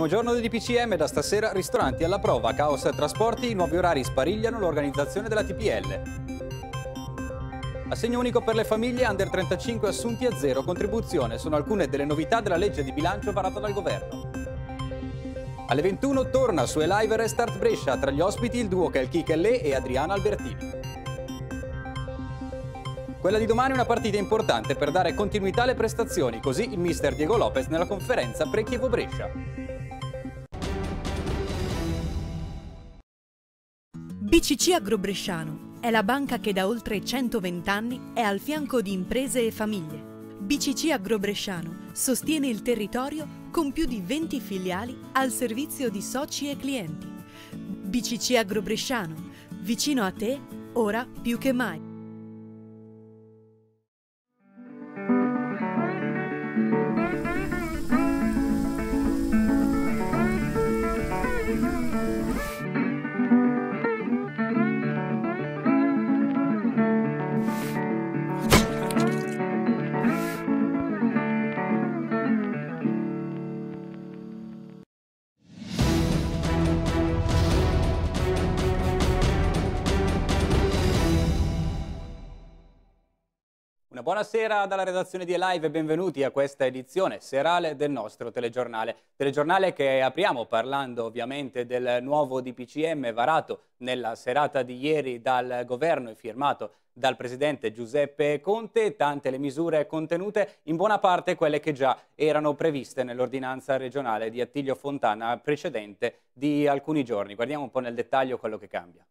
Primo giorno di DPCM, da stasera ristoranti alla prova, caos trasporti, i nuovi orari sparigliano l'organizzazione della TPL. Assegno unico per le famiglie, under 35 assunti a zero contribuzione, sono alcune delle novità della legge di bilancio varata dal governo. Alle 21 torna su Elive Restart Brescia, tra gli ospiti il duo Kelchi Lee e Adriana Albertini. Quella di domani è una partita importante per dare continuità alle prestazioni, così il mister Diego Lopez nella conferenza pre-Chievo Brescia. BCC Agrobresciano è la banca che da oltre 120 anni è al fianco di imprese e famiglie. BCC Agrobresciano sostiene il territorio con più di 20 filiali al servizio di soci e clienti. BCC Agrobresciano, vicino a te, ora più che mai. Una buonasera dalla redazione di Elive e benvenuti a questa edizione serale del nostro telegiornale. Telegiornale che apriamo parlando ovviamente del nuovo DPCM varato nella serata di ieri dal governo e firmato dal presidente Giuseppe Conte, tante le misure contenute, in buona parte quelle che già erano previste nell'ordinanza regionale di Attilio Fontana precedente di alcuni giorni. Guardiamo un po' nel dettaglio quello che cambia.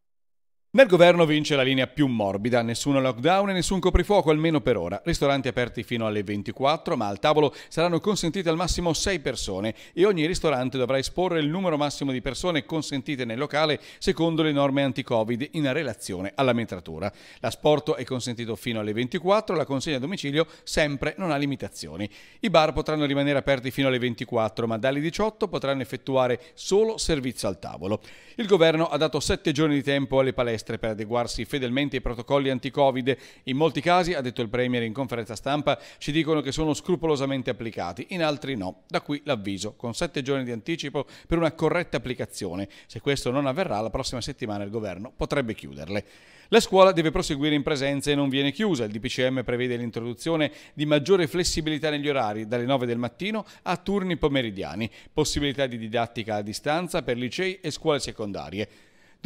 Nel governo vince la linea più morbida, nessuno lockdown e nessun coprifuoco almeno per ora. Ristoranti aperti fino alle 24, ma al tavolo saranno consentite al massimo 6 persone e ogni ristorante dovrà esporre il numero massimo di persone consentite nel locale secondo le norme anti-Covid in relazione alla metratura. L'asporto è consentito fino alle 24, la consegna a domicilio sempre non ha limitazioni. I bar potranno rimanere aperti fino alle 24, ma dalle 18 potranno effettuare solo servizio al tavolo. Il governo ha dato 7 giorni di tempo alle palestre terrestre per adeguarsi fedelmente ai protocolli anti-Covid. In molti casi, ha detto il Premier in conferenza stampa, ci dicono che sono scrupolosamente applicati, in altri no. Da qui l'avviso, con sette giorni di anticipo per una corretta applicazione. Se questo non avverrà, la prossima settimana il governo potrebbe chiuderle. La scuola deve proseguire in presenza e non viene chiusa. Il DPCM prevede l'introduzione di maggiore flessibilità negli orari dalle 9 del mattino a turni pomeridiani, possibilità di didattica a distanza per licei e scuole secondarie.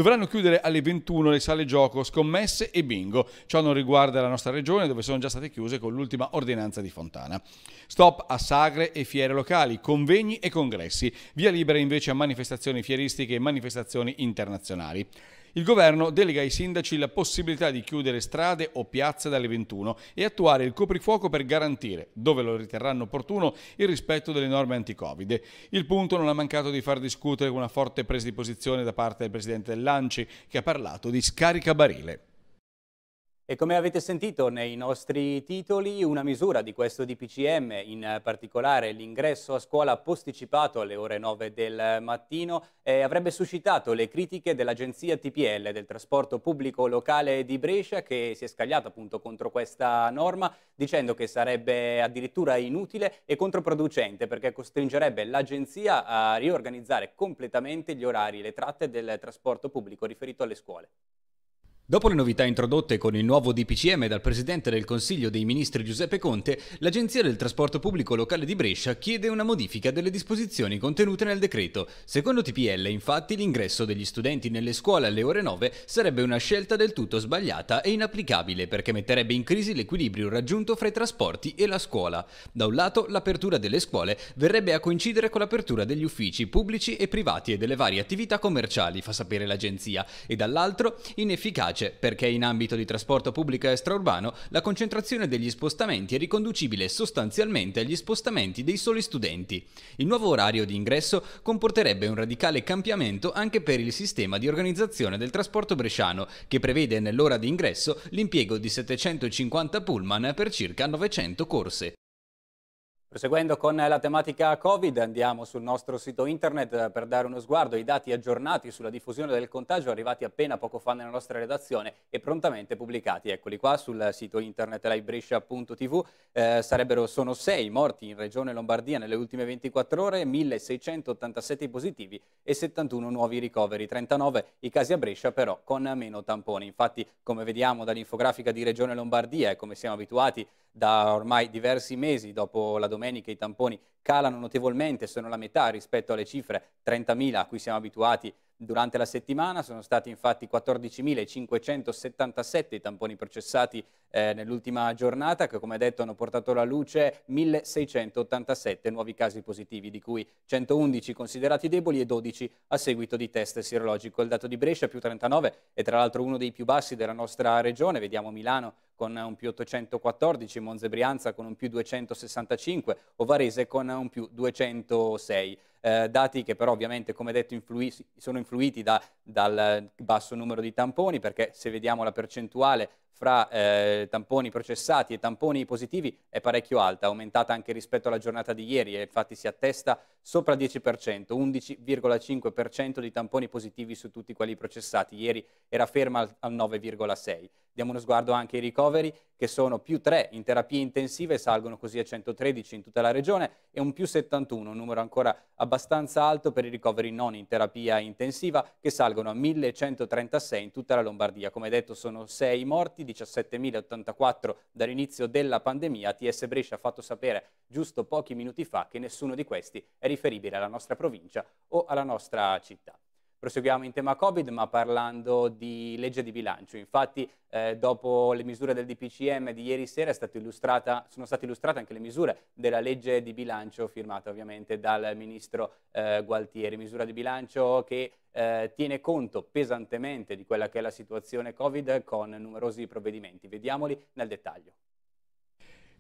Dovranno chiudere alle 21 le sale gioco, scommesse e bingo. Ciò non riguarda la nostra regione dove sono già state chiuse con l'ultima ordinanza di Fontana. Stop a sagre e fiere locali, convegni e congressi. Via libera invece a manifestazioni fieristiche e manifestazioni internazionali. Il governo delega ai sindaci la possibilità di chiudere strade o piazze dalle 21 e attuare il coprifuoco per garantire, dove lo riterranno opportuno, il rispetto delle norme anti-Covid. Il punto non ha mancato di far discutere con una forte presa di posizione da parte del presidente dell'Anci, che ha parlato di scaricabarile. E come avete sentito nei nostri titoli, una misura di questo DPCM, in particolare l'ingresso a scuola posticipato alle ore 9 del mattino, eh, avrebbe suscitato le critiche dell'agenzia TPL del trasporto pubblico locale di Brescia che si è scagliata appunto contro questa norma dicendo che sarebbe addirittura inutile e controproducente perché costringerebbe l'agenzia a riorganizzare completamente gli orari e le tratte del trasporto pubblico riferito alle scuole. Dopo le novità introdotte con il nuovo DPCM dal Presidente del Consiglio dei Ministri Giuseppe Conte, l'Agenzia del Trasporto Pubblico Locale di Brescia chiede una modifica delle disposizioni contenute nel decreto. Secondo TPL, infatti, l'ingresso degli studenti nelle scuole alle ore 9 sarebbe una scelta del tutto sbagliata e inapplicabile perché metterebbe in crisi l'equilibrio raggiunto fra i trasporti e la scuola. Da un lato, l'apertura delle scuole verrebbe a coincidere con l'apertura degli uffici pubblici e privati e delle varie attività commerciali, fa sapere l'Agenzia, e dall'altro, inefficace efficace cioè, perché in ambito di trasporto pubblico extraurbano la concentrazione degli spostamenti è riconducibile sostanzialmente agli spostamenti dei soli studenti. Il nuovo orario di ingresso comporterebbe un radicale cambiamento anche per il sistema di organizzazione del trasporto bresciano, che prevede nell'ora di ingresso l'impiego di 750 pullman per circa 900 corse. Proseguendo con la tematica Covid, andiamo sul nostro sito internet eh, per dare uno sguardo ai dati aggiornati sulla diffusione del contagio arrivati appena poco fa nella nostra redazione e prontamente pubblicati. Eccoli qua sul sito internet livebrescia.tv. Eh, sarebbero, sono 6 morti in Regione Lombardia nelle ultime 24 ore, 1687 positivi e 71 nuovi ricoveri, 39 i casi a Brescia però con meno tamponi. Infatti, come vediamo dall'infografica di Regione Lombardia e come siamo abituati da ormai diversi mesi dopo la domenica i tamponi calano notevolmente, sono la metà rispetto alle cifre 30.000 a cui siamo abituati durante la settimana sono stati infatti 14.577 i tamponi processati eh, nell'ultima giornata che come detto hanno portato alla luce 1687 nuovi casi positivi di cui 111 considerati deboli e 12 a seguito di test sierologico. Il dato di Brescia più 39 è tra l'altro uno dei più bassi della nostra regione, vediamo Milano con un più 814, Monzebrianza con un più 265 o Varese con un più 206. Eh, dati che però ovviamente come detto influi sono influiti da, dal basso numero di tamponi perché se vediamo la percentuale fra eh, tamponi processati e tamponi positivi è parecchio alta, aumentata anche rispetto alla giornata di ieri e infatti si attesta sopra il 10%, 11,5% di tamponi positivi su tutti quelli processati, ieri era ferma al 9,6%. Diamo uno sguardo anche ai ricoveri, che sono più 3 in terapia intensiva e salgono così a 113 in tutta la regione, e un più 71, un numero ancora abbastanza alto per i ricoveri non in terapia intensiva, che salgono a 1136 in tutta la Lombardia. Come detto sono 6 morti, 17.084 dall'inizio della pandemia. TS Brescia ha fatto sapere giusto pochi minuti fa che nessuno di questi è riferibile alla nostra provincia o alla nostra città. Proseguiamo in tema Covid ma parlando di legge di bilancio. Infatti eh, dopo le misure del DPCM di ieri sera sono state illustrate anche le misure della legge di bilancio firmata ovviamente dal ministro eh, Gualtieri. Misura di bilancio che eh, tiene conto pesantemente di quella che è la situazione Covid con numerosi provvedimenti. Vediamoli nel dettaglio.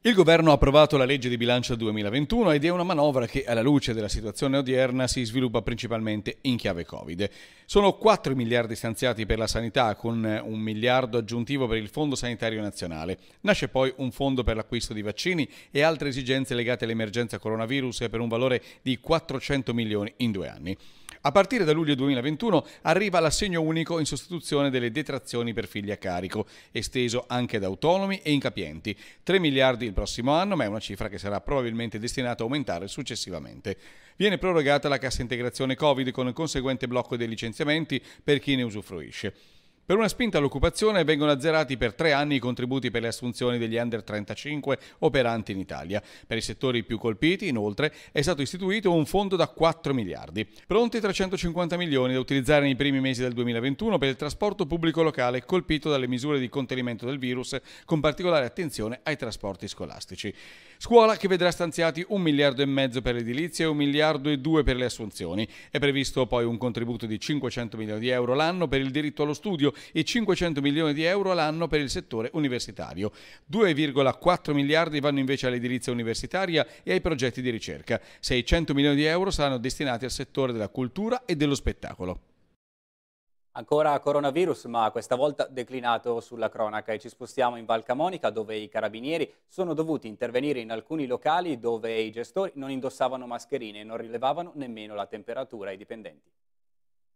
Il governo ha approvato la legge di bilancio 2021 ed è una manovra che alla luce della situazione odierna si sviluppa principalmente in chiave Covid. Sono 4 miliardi stanziati per la sanità con un miliardo aggiuntivo per il Fondo Sanitario Nazionale. Nasce poi un fondo per l'acquisto di vaccini e altre esigenze legate all'emergenza coronavirus per un valore di 400 milioni in due anni. A partire da luglio 2021 arriva l'assegno unico in sostituzione delle detrazioni per figli a carico, esteso anche ad autonomi e incapienti. 3 miliardi il prossimo anno, ma è una cifra che sarà probabilmente destinata a aumentare successivamente. Viene prorogata la cassa integrazione Covid con il conseguente blocco dei licenziamenti per chi ne usufruisce. Per una spinta all'occupazione vengono azzerati per tre anni i contributi per le assunzioni degli under 35 operanti in Italia. Per i settori più colpiti, inoltre, è stato istituito un fondo da 4 miliardi. Pronti 350 milioni da utilizzare nei primi mesi del 2021 per il trasporto pubblico locale colpito dalle misure di contenimento del virus, con particolare attenzione ai trasporti scolastici. Scuola che vedrà stanziati un miliardo e mezzo per l'edilizia e un miliardo e due per le assunzioni. È previsto poi un contributo di 500 milioni di euro l'anno per il diritto allo studio finanziario e 500 milioni di euro l'anno per il settore universitario. 2,4 miliardi vanno invece all'edilizia universitaria e ai progetti di ricerca. 600 milioni di euro saranno destinati al settore della cultura e dello spettacolo. Ancora coronavirus, ma questa volta declinato sulla cronaca e ci spostiamo in Val Camonica dove i carabinieri sono dovuti intervenire in alcuni locali dove i gestori non indossavano mascherine e non rilevavano nemmeno la temperatura ai dipendenti.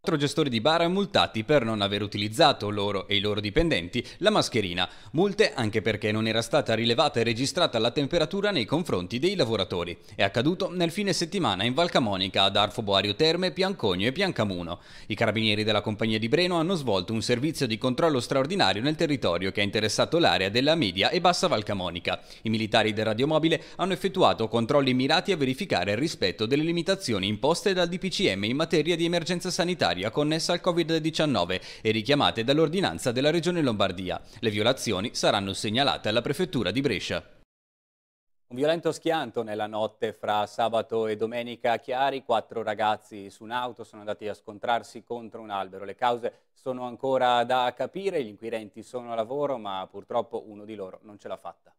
Quattro gestori di bar multati per non aver utilizzato loro e i loro dipendenti la mascherina, multe anche perché non era stata rilevata e registrata la temperatura nei confronti dei lavoratori. È accaduto nel fine settimana in Valcamonica ad Arfo Boario Terme, Piancogno e Piancamuno. I carabinieri della compagnia di Breno hanno svolto un servizio di controllo straordinario nel territorio che ha interessato l'area della media e bassa Valcamonica. I militari del radiomobile hanno effettuato controlli mirati a verificare il rispetto delle limitazioni imposte dal DPCM in materia di emergenza sanitaria sanitaria connessa al Covid-19 e richiamate dall'ordinanza della Regione Lombardia. Le violazioni saranno segnalate alla Prefettura di Brescia. Un violento schianto nella notte fra sabato e domenica a Chiari, quattro ragazzi su un'auto sono andati a scontrarsi contro un albero. Le cause sono ancora da capire, gli inquirenti sono a lavoro, ma purtroppo uno di loro non ce l'ha fatta.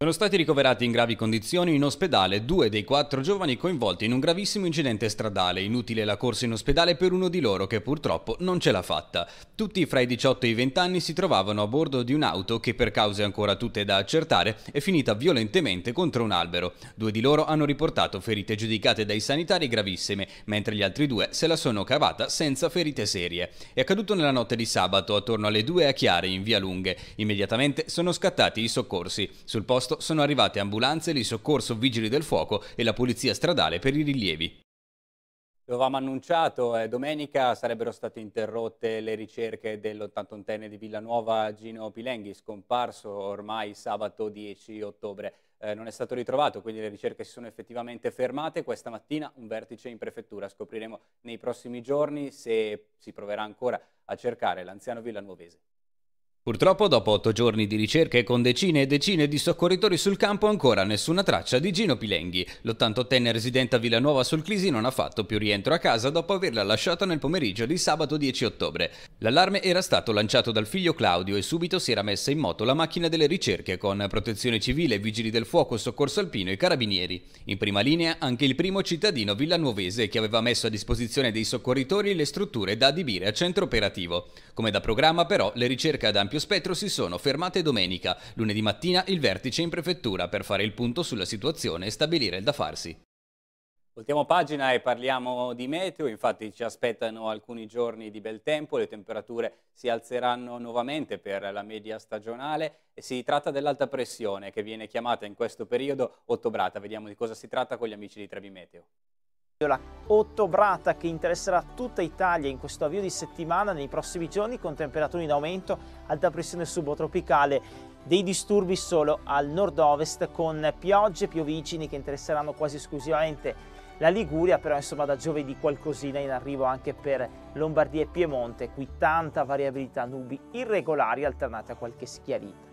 Sono stati ricoverati in gravi condizioni in ospedale due dei quattro giovani coinvolti in un gravissimo incidente stradale. Inutile la corsa in ospedale per uno di loro che purtroppo non ce l'ha fatta. Tutti fra i 18 e i 20 anni si trovavano a bordo di un'auto che per cause ancora tutte da accertare è finita violentemente contro un albero. Due di loro hanno riportato ferite giudicate dai sanitari gravissime, mentre gli altri due se la sono cavata senza ferite serie. È accaduto nella notte di sabato attorno alle 2 a Chiari in Via Lunghe. Immediatamente sono scattati i soccorsi. Sul posto posto sono arrivate ambulanze di soccorso vigili del fuoco e la polizia stradale per i rilievi. Lo avevamo annunciato, eh, domenica sarebbero state interrotte le ricerche dell'81enne di Villanuova Gino Pilenghi, scomparso ormai sabato 10 ottobre. Eh, non è stato ritrovato, quindi le ricerche si sono effettivamente fermate. Questa mattina un vertice in prefettura. Scopriremo nei prossimi giorni se si proverà ancora a cercare l'anziano villanuovese. Purtroppo dopo otto giorni di ricerche con decine e decine di soccorritori sul campo ancora nessuna traccia di Gino Pilenghi. L'88enne residente a Villanuova sul Clisi non ha fatto più rientro a casa dopo averla lasciata nel pomeriggio di sabato 10 ottobre. L'allarme era stato lanciato dal figlio Claudio e subito si era messa in moto la macchina delle ricerche con protezione civile, vigili del fuoco, soccorso alpino e carabinieri. In prima linea anche il primo cittadino villanuovese che aveva messo a disposizione dei soccorritori le strutture da adibire a centro operativo. Come da programma però le ricerche ad ampio doppio spettro si sono fermate domenica. Lunedì mattina il vertice in prefettura per fare il punto sulla situazione e stabilire il da farsi. Voltiamo pagina e parliamo di meteo, infatti ci aspettano alcuni giorni di bel tempo, le temperature si alzeranno nuovamente per la media stagionale e si tratta dell'alta pressione che viene chiamata in questo periodo ottobrata, vediamo di cosa si tratta con gli amici di Trevi Meteo. La ottobrata che interesserà tutta Italia in questo avvio di settimana nei prossimi giorni con temperature in aumento, alta pressione subtropicale, dei disturbi solo al nord-ovest con piogge più vicini che interesseranno quasi esclusivamente la Liguria, però insomma da giovedì qualcosina in arrivo anche per Lombardia e Piemonte, qui tanta variabilità, nubi irregolari alternate a qualche schiarita.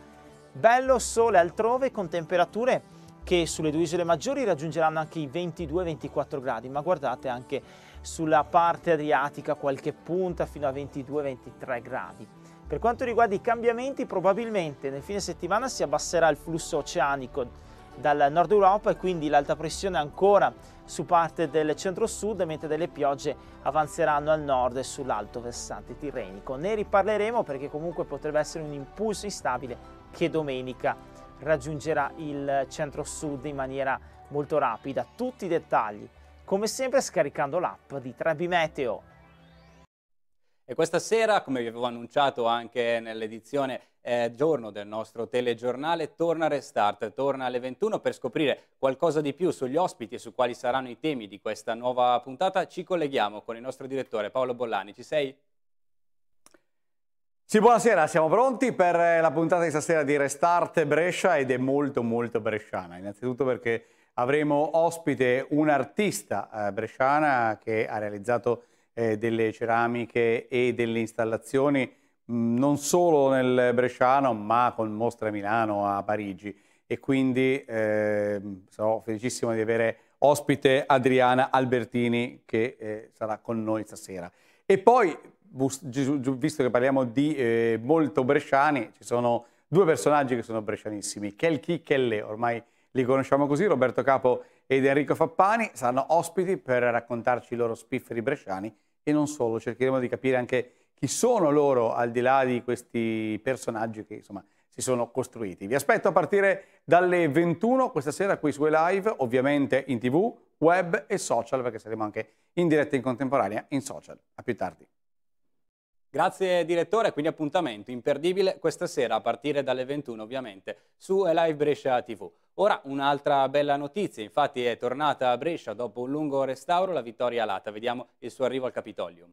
Bello sole altrove con temperature che sulle due isole maggiori raggiungeranno anche i 22-24 gradi, ma guardate anche sulla parte adriatica qualche punta fino a 22-23 gradi. Per quanto riguarda i cambiamenti, probabilmente nel fine settimana si abbasserà il flusso oceanico dal nord Europa e quindi l'alta pressione ancora su parte del centro-sud, mentre delle piogge avanzeranno al nord e sull'alto versante tirrenico. Ne riparleremo perché comunque potrebbe essere un impulso instabile che domenica raggiungerà il centro-sud in maniera molto rapida. Tutti i dettagli, come sempre scaricando l'app di Trebi Meteo. E questa sera, come vi avevo annunciato anche nell'edizione eh, giorno del nostro telegiornale, torna Restart, torna alle 21 per scoprire qualcosa di più sugli ospiti e su quali saranno i temi di questa nuova puntata. Ci colleghiamo con il nostro direttore Paolo Bollani. Ci sei? Sì, buonasera, siamo pronti per eh, la puntata di stasera di Restart Brescia ed è molto molto bresciana, innanzitutto perché avremo ospite un'artista eh, bresciana che ha realizzato eh, delle ceramiche e delle installazioni mh, mm, non solo nel bresciano ma con mostre a Milano, a Parigi e quindi eh, sono felicissimo di avere ospite Adriana Albertini che eh, sarà con noi stasera. E poi visto che parliamo di eh, molto bresciani, ci sono due personaggi che sono brescianissimi, Kel Chicchi e Le, ormai li conosciamo così, Roberto Capo ed Enrico Fappani, saranno ospiti per raccontarci i loro spifferi bresciani e non solo, cercheremo di capire anche chi sono loro al di là di questi personaggi che insomma si sono costruiti. Vi aspetto a partire dalle 21 questa sera qui su live, ovviamente in tv, web e social perché saremo anche in diretta in contemporanea in social. A più tardi. Grazie direttore, quindi appuntamento imperdibile questa sera a partire dalle 21 ovviamente su Live Brescia TV. Ora un'altra bella notizia, infatti è tornata a Brescia dopo un lungo restauro la vittoria alata, vediamo il suo arrivo al Capitolium.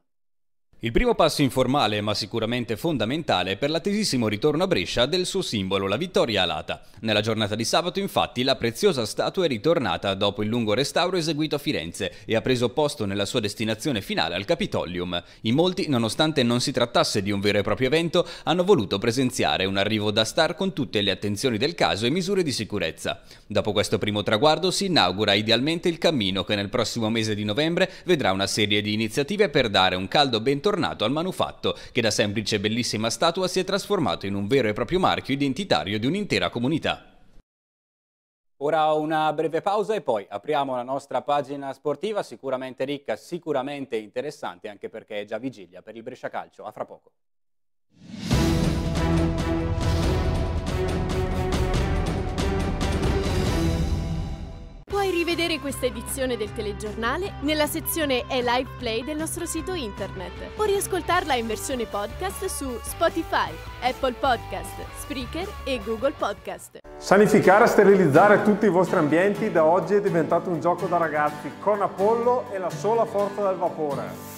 Il primo passo informale, ma sicuramente fondamentale, per l'attesissimo ritorno a Brescia del suo simbolo, la vittoria alata. Nella giornata di sabato, infatti, la preziosa statua è ritornata dopo il lungo restauro eseguito a Firenze e ha preso posto nella sua destinazione finale al Capitolium. In molti, nonostante non si trattasse di un vero e proprio evento, hanno voluto presenziare un arrivo da star con tutte le attenzioni del caso e misure di sicurezza. Dopo questo primo traguardo si inaugura idealmente il cammino che nel prossimo mese di novembre vedrà una serie di iniziative per dare un caldo bentornato tornato al manufatto, che da semplice bellissima statua si è trasformato in un vero e proprio marchio identitario di un'intera comunità. Ora una breve pausa e poi apriamo la nostra pagina sportiva, sicuramente ricca, sicuramente interessante, anche perché è già vigilia per il Brescia Calcio. A fra poco. Puoi rivedere questa edizione del telegiornale nella sezione e live play del nostro sito internet o riascoltarla in versione podcast su Spotify, Apple Podcast, Spreaker e Google Podcast. Sanificare e sterilizzare tutti i vostri ambienti da oggi è diventato un gioco da ragazzi con Apollo e la sola forza del vapore.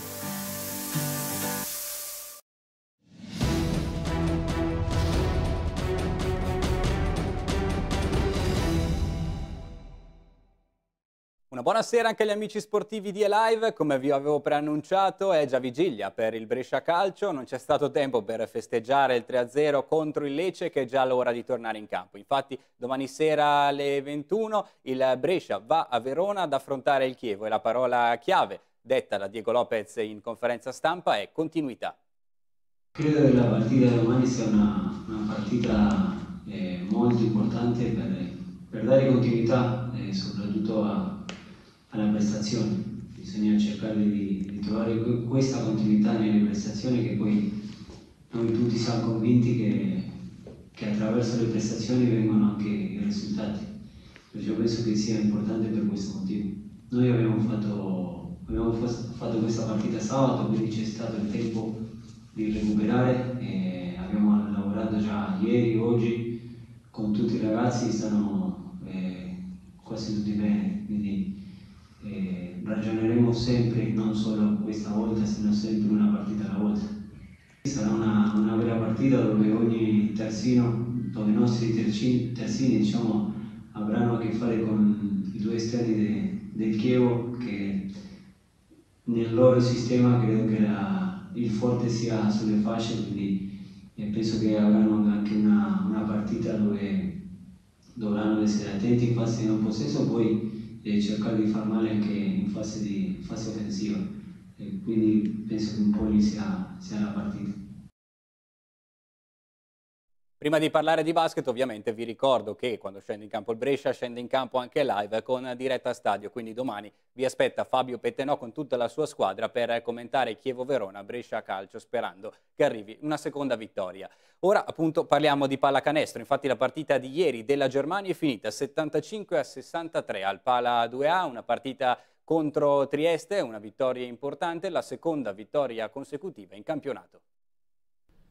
Una buonasera anche agli amici sportivi di Elive, come vi avevo preannunciato è già vigilia per il Brescia Calcio, non c'è stato tempo per festeggiare il 3-0 contro il Lecce che è già l'ora di tornare in campo, infatti domani sera alle 21 il Brescia va a Verona ad affrontare il Chievo e la parola chiave detta da Diego Lopez in conferenza stampa è continuità. Credo che la partita di domani sia una, una partita eh, molto importante per, per, dare continuità eh, soprattutto a prestazioni, bisogna cercare di, di trovare questa continuità nelle prestazioni che poi noi tutti siamo convinti che, che attraverso le prestazioni vengono anche i risultati, perciò penso che sia importante per questo motivo. Noi abbiamo fatto, abbiamo fatto questa partita sabato, quindi c'è stato il tempo di recuperare, eh, abbiamo lavorato già ieri, oggi, con tutti i ragazzi, stanno eh, quasi tutti bene, quindi eh, ragioneremo sempre, non solo questa volta, sino sempre una partita alla volta. Sarà una, una bella partita dove ogni terzino, dove i nostri terzini, terzini diciamo, avranno a che fare con i due esterni de, del Chievo che nel loro sistema credo che la, il forte sia sulle fasce, quindi penso che avranno anche una, una partita dove dovranno essere attenti in fase di non possesso, poi e cercare di far male anche in fase, di, fase offensiva. E quindi penso che un po' lì sia, sia la partita. Prima di parlare di basket ovviamente vi ricordo che quando scende in campo il Brescia scende in campo anche live con diretta stadio, quindi domani vi aspetta Fabio Pettenò con tutta la sua squadra per commentare Chievo-Verona, Brescia calcio sperando che arrivi una seconda vittoria. Ora appunto parliamo di pallacanestro, infatti la partita di ieri della Germania è finita 75 a 63 al Pala 2A, una partita contro Trieste, una vittoria importante, la seconda vittoria consecutiva in campionato.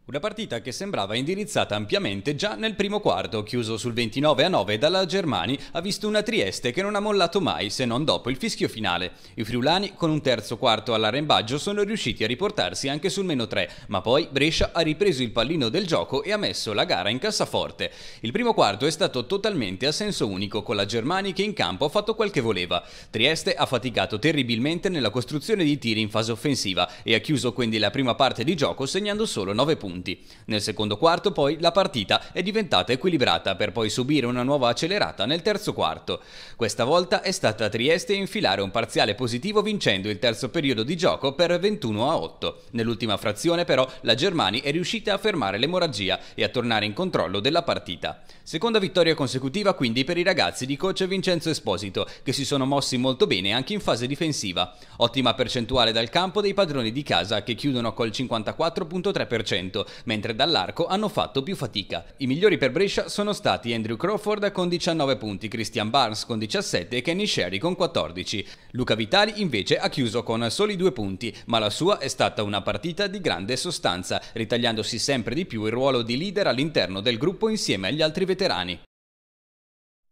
Una partita che sembrava indirizzata ampiamente già nel primo quarto, chiuso sul 29 a 9 dalla Germani, ha visto una Trieste che non ha mollato mai se non dopo il fischio finale. I friulani, con un terzo quarto all'arrembaggio, sono riusciti a riportarsi anche sul meno 3, ma poi Brescia ha ripreso il pallino del gioco e ha messo la gara in cassaforte. Il primo quarto è stato totalmente a senso unico, con la Germani che in campo ha fatto quel che voleva. Trieste ha faticato terribilmente nella costruzione di tiri in fase offensiva e ha chiuso quindi la prima parte di gioco segnando solo 9 punti punti. Nel secondo quarto poi la partita è diventata equilibrata per poi subire una nuova accelerata nel terzo quarto. Questa volta è stata Trieste a infilare un parziale positivo vincendo il terzo periodo di gioco per 21 a 8. Nell'ultima frazione però la Germani è riuscita a fermare l'emorragia e a tornare in controllo della partita. Seconda vittoria consecutiva quindi per i ragazzi di coach Vincenzo Esposito che si sono mossi molto bene anche in fase difensiva. Ottima percentuale dal campo dei padroni di casa che chiudono col 54.3% mentre dall'arco hanno fatto più fatica. I migliori per Brescia sono stati Andrew Crawford con 19 punti, Christian Barnes con 17 e Kenny Sherry con 14. Luca Vitali invece ha chiuso con soli due punti, ma la sua è stata una partita di grande sostanza, ritagliandosi sempre di più il ruolo di leader all'interno del gruppo insieme agli altri veterani.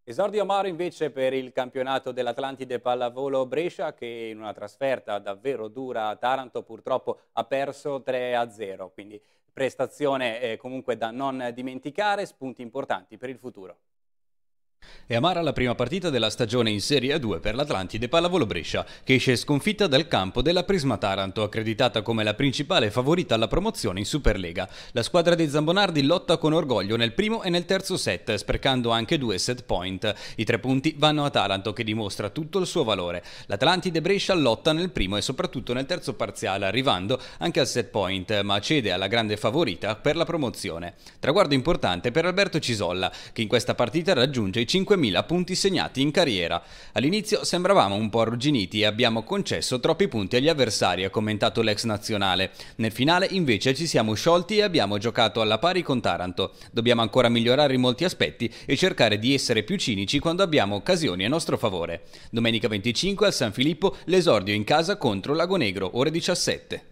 Esordio amaro invece per il campionato dell'Atlantide Pallavolo Brescia che in una trasferta davvero dura a Taranto purtroppo ha perso 3-0, quindi prestazione eh, comunque da non dimenticare, spunti importanti per il futuro. È amara la prima partita della stagione in Serie A2 per l'Atlantide Pallavolo Brescia, che esce sconfitta dal campo della Prisma Taranto, accreditata come la principale favorita alla promozione in Superlega. La squadra dei Zambonardi lotta con orgoglio nel primo e nel terzo set, sprecando anche due set point. I tre punti vanno a Taranto, che dimostra tutto il suo valore. L'Atlantide Brescia lotta nel primo e soprattutto nel terzo parziale, arrivando anche al set point, ma cede alla grande favorita per la promozione. Traguardo importante per Alberto Cisolla, che in questa partita raggiunge i 5.000 punti segnati in carriera. All'inizio sembravamo un po' arrugginiti e abbiamo concesso troppi punti agli avversari, ha commentato l'ex nazionale. Nel finale invece ci siamo sciolti e abbiamo giocato alla pari con Taranto. Dobbiamo ancora migliorare in molti aspetti e cercare di essere più cinici quando abbiamo occasioni a nostro favore. Domenica 25 al San Filippo l'esordio in casa contro Lagonegro, ore 17.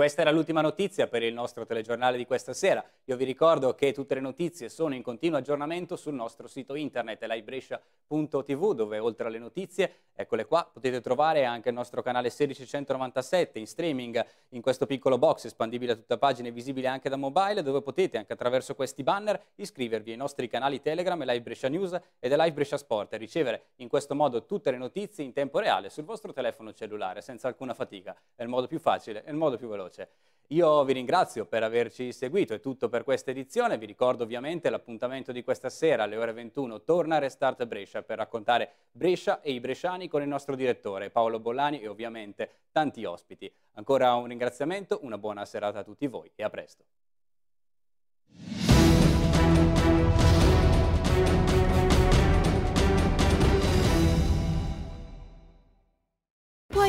Questa era l'ultima notizia per il nostro telegiornale di questa sera. Io vi ricordo che tutte le notizie sono in continuo aggiornamento sul nostro sito internet livebrescia.tv dove oltre alle notizie, eccole qua, potete trovare anche il nostro canale 1697 in streaming in questo piccolo box espandibile a tutta pagina e visibile anche da mobile dove potete anche attraverso questi banner iscrivervi ai nostri canali Telegram e Live Brescia News ed Live Brescia Sport e ricevere in questo modo tutte le notizie in tempo reale sul vostro telefono cellulare senza alcuna fatica. È il modo più facile, è il modo più veloce veloce. Io vi ringrazio per averci seguito, è tutto per questa edizione, vi ricordo ovviamente l'appuntamento di questa sera alle ore 21 torna Restart Brescia per raccontare Brescia e i bresciani con il nostro direttore Paolo Bollani e ovviamente tanti ospiti. Ancora un ringraziamento, una buona serata a tutti voi e a presto.